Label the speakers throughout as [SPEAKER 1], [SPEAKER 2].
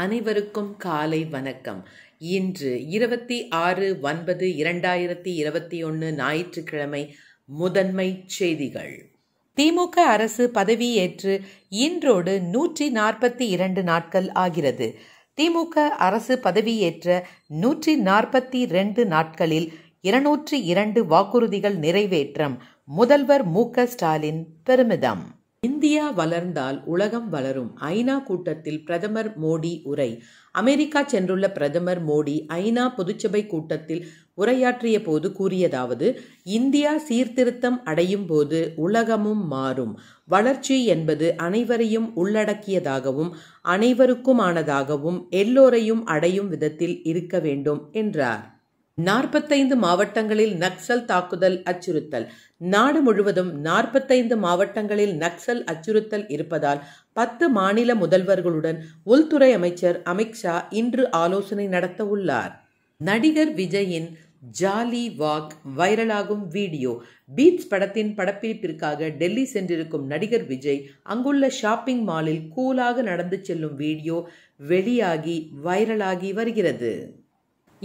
[SPEAKER 1] அனைவருக்கும் காலை வணக்கம் இன்று இருபத்தி ஆறு ஒன்பது இரண்டாயிரத்தி இருபத்தி ஒன்று ஞாயிற்றுக்கிழமை முதன்மை செய்திகள் திமுக அரசு பதவியேற்று இன்றோடு நூற்றி நாற்பத்தி இரண்டு நாட்கள் ஆகிறது திமுக அரசு பதவியேற்ற நூற்றி நாற்பத்தி இரண்டு நாட்களில் இருநூற்றி இரண்டு வாக்குறுதிகள் நிறைவேற்றம் முதல்வர் மு ஸ்டாலின் பெருமிதம் இந்தியா வளர்ந்தால் உலகம் வளரும் ஐநா கூட்டத்தில் பிரதமர் மோடி உரை அமெரிக்கா சென்றுள்ள பிரதமர் மோடி ஐநா பொதுச்சபை கூட்டத்தில் உரையாற்றிய போது கூறியதாவது இந்தியா சீர்திருத்தம் அடையும் போது உலகமும் மாறும் வளர்ச்சி என்பது அனைவரையும் உள்ளடக்கியதாகவும் அனைவருக்குமானதாகவும் எல்லோரையும் அடையும் விதத்தில் இருக்க வேண்டும் என்றார் நாற்பத்தைந்து மாவட்டங்களில் நக்சல் தாக்குதல் அச்சுறுத்தல் நாடு முழுவதும் நாற்பத்தைந்து மாவட்டங்களில் நக்சல் அச்சுறுத்தல் இருப்பதால் பத்து மாநில முதல்வர்களுடன் உள்துறை அமைச்சர் அமித்ஷா இன்று ஆலோசனை நடத்த உள்ளார் நடிகர் விஜயின் ஜாலி வாக் வைரலாகும் வீடியோ பீட்ஸ் படத்தின் படப்பிடிப்பிற்காக டெல்லி சென்றிருக்கும் நடிகர் விஜய் அங்குள்ள ஷாப்பிங் மாலில் கூலாக நடந்து செல்லும் வீடியோ வெளியாகி வைரலாகி வருகிறது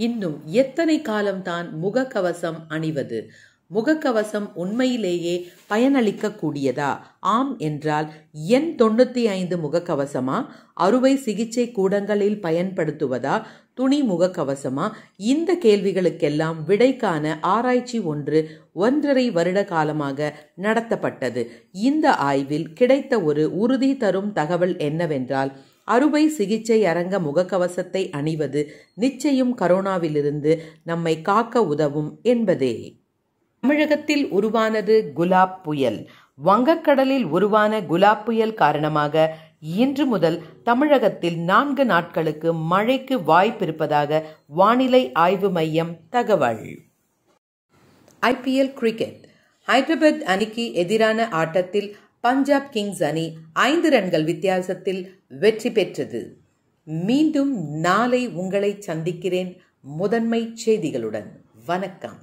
[SPEAKER 1] இன்னும் எத்தனை காலம்தான் முகக்கவசம் அணிவது முகக்கவசம் உண்மையிலேயே பயனளிக்க கூடியதா ஆம் என்றால் என் தொண்ணூற்றி ஐந்து முகக்கவசமா அறுவை சிகிச்சை கூடங்களில் பயன்படுத்துவதா துணி முகக்கவசமா இந்த கேள்விகளுக்கெல்லாம் விடைக்கான ஆராய்ச்சி ஒன்று ஒன்றரை வருட காலமாக நடத்தப்பட்டது இந்த ஆய்வில் கிடைத்த ஒரு உறுதி தரும் தகவல் என்னவென்றால் அறுவை சிகிச்சை அரங்க முகக்கவசத்தை அணிவது நிச்சயம் கரோனாவிலிருந்து நம்மை காக்க உதவும் என்பதே தமிழகத்தில் உருவானது குலாப் புயல் வங்கக்கடலில் உருவான குலாப் புயல் காரணமாக இன்று முதல் தமிழகத்தில் நான்கு நாட்களுக்கு மழைக்கு வாய்ப்பிருப்பதாக வானிலை ஆய்வு மையம் தகவல் ஐபிஎல் கிரிக்கெட் ஹைதராபாத் அணிக்கு எதிரான ஆட்டத்தில் பஞ்சாப் கிங்ஸ் அணி ஐந்து ரன்கள் வித்தியாசத்தில் வெற்றி பெற்றது மீண்டும் நாளை உங்களை சந்திக்கிறேன் முதன்மை செய்திகளுடன் வணக்கம்